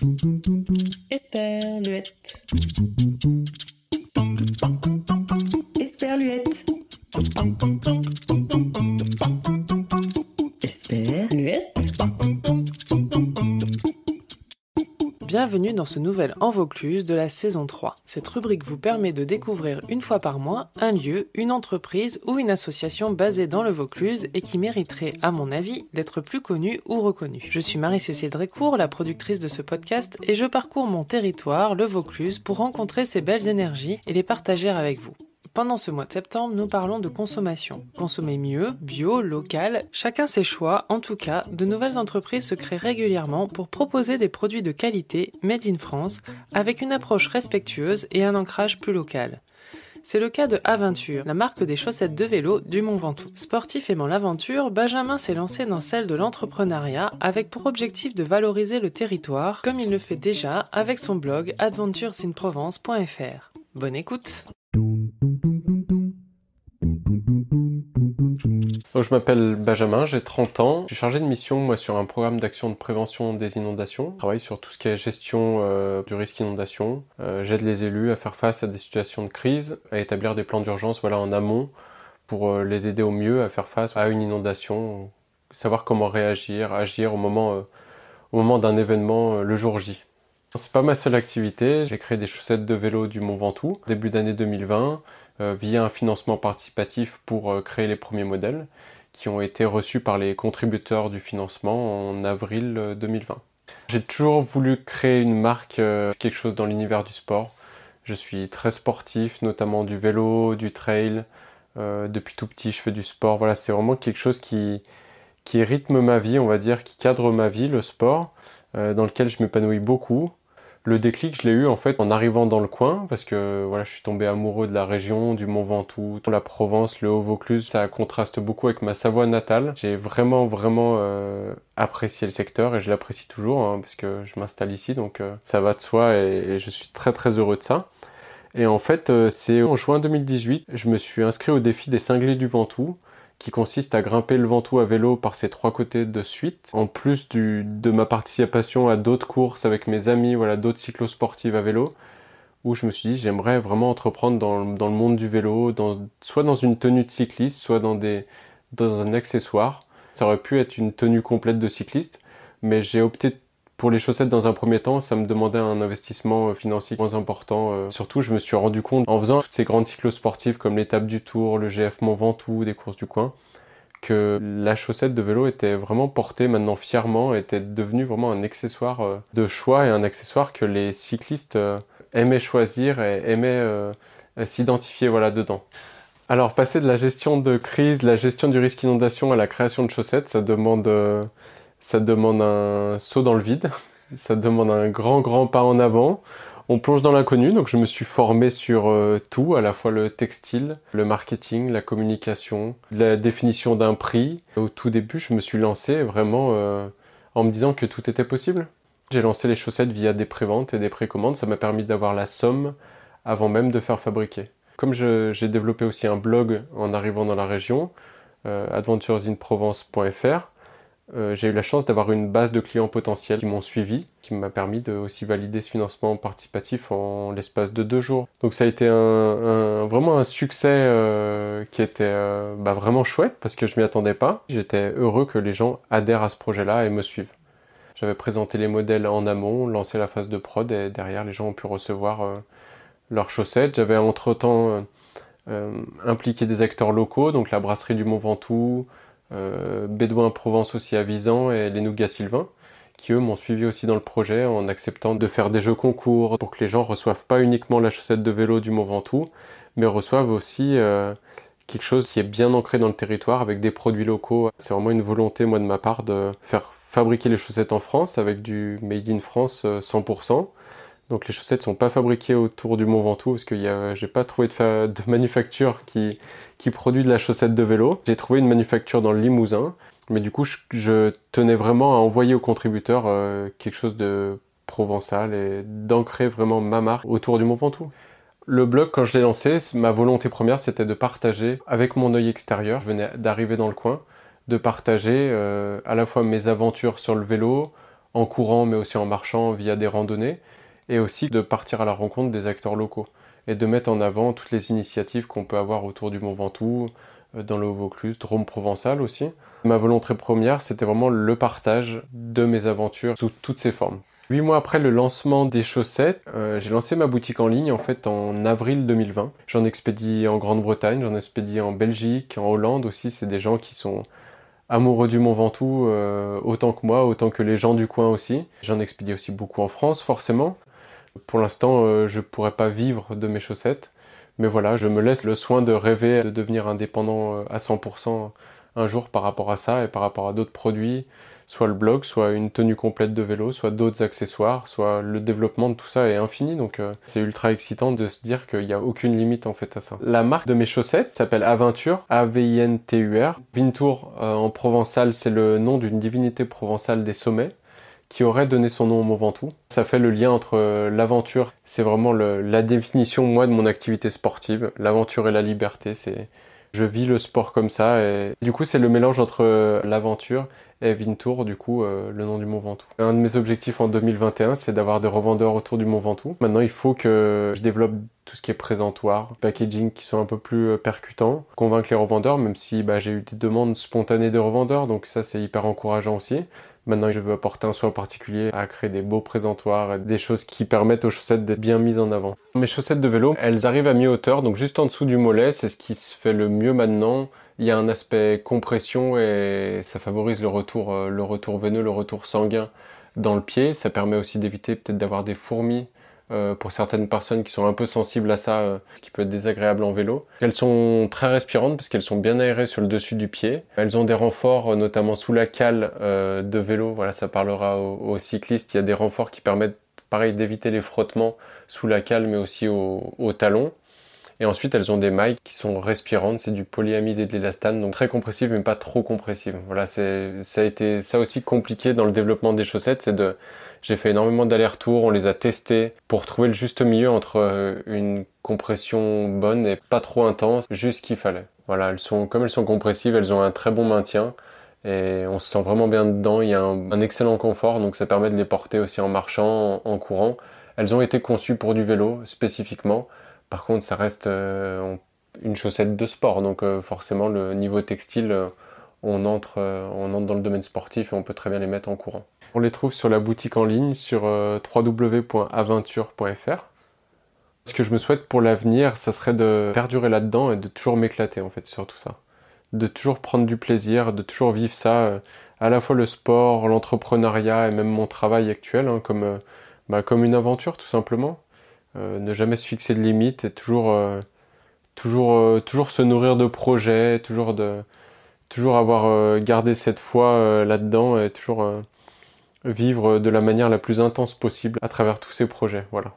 tum, tum, tum, tum. Bienvenue dans ce nouvel En Vaucluse de la saison 3. Cette rubrique vous permet de découvrir une fois par mois un lieu, une entreprise ou une association basée dans le Vaucluse et qui mériterait, à mon avis, d'être plus connue ou reconnue. Je suis Marie-Cécile Drécourt, la productrice de ce podcast, et je parcours mon territoire, le Vaucluse, pour rencontrer ces belles énergies et les partager avec vous. Pendant ce mois de septembre, nous parlons de consommation. Consommer mieux, bio, local, chacun ses choix. En tout cas, de nouvelles entreprises se créent régulièrement pour proposer des produits de qualité, made in France, avec une approche respectueuse et un ancrage plus local. C'est le cas de Aventure, la marque des chaussettes de vélo du Mont Ventoux. Sportif aimant l'aventure, Benjamin s'est lancé dans celle de l'entrepreneuriat avec pour objectif de valoriser le territoire, comme il le fait déjà avec son blog adventuresinprovence.fr. Bonne écoute Oh, je m'appelle Benjamin, j'ai 30 ans. Je suis chargé de mission moi sur un programme d'action de prévention des inondations. Je travaille sur tout ce qui est gestion euh, du risque inondation. Euh, j'aide les élus à faire face à des situations de crise, à établir des plans d'urgence voilà, en amont pour euh, les aider au mieux à faire face à une inondation, savoir comment réagir, agir au moment, au moment d'un événement le jour J. C'est pas ma seule activité. J'ai créé des chaussettes de vélo du Mont Ventoux début d'année 2020 euh, via un financement participatif pour euh, créer les premiers modèles qui ont été reçus par les contributeurs du financement en avril 2020. Euh, J'ai toujours voulu créer une marque, quelque chose dans l'univers du sport. Je suis très sportif, notamment du vélo, du trail. depuis tout petit, je fais du sport. Voilà, c'est vraiment quelque chose qui, qui rythme ma vie, on va dire, qui cadre ma vie, le sport, dans lequel je m'épanouis beaucoup. Le déclic, je l'ai eu en fait en arrivant dans le coin parce que voilà, je suis tombé amoureux de la région, du Mont Ventoux, de la Provence, le Haut-Vaucluse. Ça contraste beaucoup avec ma Savoie natale. J'ai vraiment, vraiment euh, apprécié le secteur et je l'apprécie toujours hein, parce que je m'installe ici donc euh, ça va de soi et, et je suis très, très heureux de ça. Et en fait, euh, c'est en juin 2018, je me suis inscrit au défi des cinglés du Ventoux qui consiste à grimper le Ventoux à vélo par ses trois côtés de suite, en plus du, de ma participation à d'autres courses avec mes amis, voilà, d'autres cyclosportives à vélo, où je me suis dit j'aimerais vraiment entreprendre dans, le monde du vélo, dans, soit dans une tenue de cycliste, soit dans, des, dans un accessoire. Ça aurait pu être une tenue complète de cycliste, mais j'ai opté pour les chaussettes, dans un premier temps, ça me demandait un investissement euh, financier moins important. Euh. Surtout, je me suis rendu compte en faisant toutes ces grandes cyclosportives comme l'étape du Tour, le GF Mont Ventoux, des courses du coin, que la chaussette de vélo était vraiment portée maintenant fièrement, était devenue vraiment un accessoire euh, de choix et un accessoire que les cyclistes aimaient choisir et aimaient s'identifier voilà dedans. Alors passer de la gestion de crise, la gestion du risque inondation à la création de chaussettes, ça demande ça demande un saut dans le vide, ça demande un grand grand pas en avant. On plonge dans l'inconnu, donc je me suis formé sur euh, tout, à la fois le textile, le marketing, la communication, la définition d'un prix. Au tout début, je me suis lancé vraiment euh, en me disant que tout était possible. J'ai lancé les chaussettes via des préventes et des précommandes, ça m'a permis d'avoir la somme avant même de faire fabriquer. Comme j'ai développé aussi un blog en arrivant dans la région, euh, adventuresinprovence.fr, euh, j'ai eu la chance d'avoir une base de clients potentiels qui m'ont suivi, qui m'a permis de aussi valider ce financement participatif en l'espace de deux jours. Donc ça a été vraiment un succès euh, qui était euh, bah, vraiment chouette parce que je m'y attendais pas. J'étais heureux que les gens adhèrent à ce projet-là et me suivent. J'avais présenté les modèles en amont, lancé la phase de prod et derrière les gens ont pu recevoir leurs chaussettes. J'avais entre-temps impliqué des acteurs locaux, donc la brasserie du Mont Ventoux, euh, Bédouin Provence aussi à Visan et les Nougats Sylvains qui eux m'ont suivi aussi dans le projet en acceptant de faire des jeux concours pour que les gens reçoivent pas uniquement la chaussette de vélo du Mont Ventoux, mais reçoivent aussi euh, quelque chose qui est bien ancré dans le territoire avec des produits locaux. C'est vraiment une volonté moi de ma part de faire fabriquer les chaussettes en France avec du made in France 100% euh, donc les chaussettes ne sont pas fabriquées autour du Mont Ventoux parce que j'ai pas trouvé de, manufacture qui... produit de la chaussette de vélo. J'ai trouvé une manufacture dans le Limousin, mais du coup je, tenais vraiment à envoyer aux contributeurs euh, quelque chose de provençal et d'ancrer vraiment ma marque autour du Mont Ventoux. Le blog, quand je l'ai lancé, ma volonté première c'était de partager avec mon œil extérieur. Je venais d'arriver dans le coin, de partager euh, à la fois mes aventures sur le vélo, en courant mais aussi en marchant via des randonnées et aussi de partir à la rencontre des acteurs locaux et de mettre en avant toutes les initiatives qu'on peut avoir autour du Mont Ventoux, euh, dans le vaucluse Drôme provençal aussi. Ma volonté première, c'était vraiment le partage de mes aventures sous toutes ses formes. Huit mois après le lancement des chaussettes, euh, j'ai lancé ma boutique en ligne en fait en avril 2020. J'en expédie en Grande-Bretagne, j'en expédie en Belgique, en Hollande aussi. C'est des gens qui sont amoureux du Mont Ventoux euh, autant que moi, autant que les gens du coin aussi. J'en expédie aussi beaucoup en France forcément. Pour l'instant, euh, je pourrais pas vivre de mes chaussettes, mais voilà, je me laisse le soin de rêver de devenir indépendant euh, à 100% un jour par rapport à ça et par rapport à d'autres produits, soit le blog, soit une tenue complète de vélo, soit d'autres accessoires, soit le développement de tout ça est infini. Donc euh, c'est ultra excitant de se dire qu'il n'y a aucune limite en fait à ça. La marque de mes chaussettes s'appelle Aventure, A-V-I-N-T-U-R. Vintour en provençal, c'est le nom d'une divinité provençale des sommets qui aurait donné son nom au Mont Ventoux. Ça fait le lien entre euh, l'aventure, c'est vraiment la définition, moi, de mon activité sportive. L'aventure et la liberté, c'est... Je vis le sport comme ça et du coup c'est le mélange entre euh, l'aventure et Vintour, du coup, euh, le nom du Mont Ventoux. Un de mes objectifs en 2021, c'est d'avoir des revendeurs autour du Mont Ventoux. Maintenant, il faut que je développe tout ce qui est présentoir, packaging qui soit un peu plus percutant, convaincre les revendeurs, même si bah, j'ai eu des demandes spontanées de revendeurs, donc ça c'est hyper encourageant aussi. Maintenant, je veux apporter un soin particulier à créer des beaux présentoirs, des choses qui permettent aux chaussettes d'être bien mises en avant. Mes chaussettes de vélo, elles arrivent à mi-hauteur, donc juste en dessous du mollet, c'est ce qui se fait le mieux maintenant. Il y a un aspect compression et ça favorise le retour, euh, le retour veineux, le retour sanguin dans le pied. Ça permet aussi d'éviter peut-être d'avoir des fourmis euh, pour certaines personnes qui sont un peu sensibles à ça, euh, ce qui peut être désagréable en vélo. Elles sont très respirantes parce qu'elles sont bien aérées sur le dessus du pied. Elles ont des renforts, euh, notamment sous la cale de vélo. Voilà, ça parlera aux, cyclistes. Il y a des renforts qui permettent, pareil, d'éviter les frottements sous la cale, mais aussi au talon Et ensuite, elles ont des mailles qui sont respirantes, c'est du polyamide et de l'élastane, donc très compressive mais pas trop compressive. Voilà, ça a été ça aussi compliqué dans le développement des chaussettes, c'est de j'ai fait énormément d'allers-retours, on les a testés pour trouver le juste milieu entre euh, une compression bonne et pas trop intense, juste ce qu'il fallait. Voilà, elles sont, comme elles sont compressives, elles ont un très bon maintien et on se sent vraiment bien dedans. Il y a un, excellent confort, donc ça permet de les porter aussi en marchant, en, courant. Elles ont été conçues pour du vélo spécifiquement. Par contre, ça reste euh, une chaussette de sport, donc euh, forcément le niveau textile, on, entre, on entre dans le domaine sportif et on peut très bien les mettre en courant. On les trouve sur la boutique en ligne sur euh, www.aventure.fr. Ce que je me souhaite pour l'avenir, ça serait de perdurer là-dedans et de toujours m'éclater en fait sur tout ça. De toujours prendre du plaisir, de toujours vivre ça, euh, à la fois le sport, l'entrepreneuriat et même mon travail actuel, hein, comme, euh, bah, comme une aventure tout simplement. ne jamais se fixer de limites et toujours, toujours, toujours se nourrir de projets, toujours, de, toujours avoir gardé cette foi là-dedans et toujours vivre de la manière la plus intense possible à travers tous ces projets. Voilà.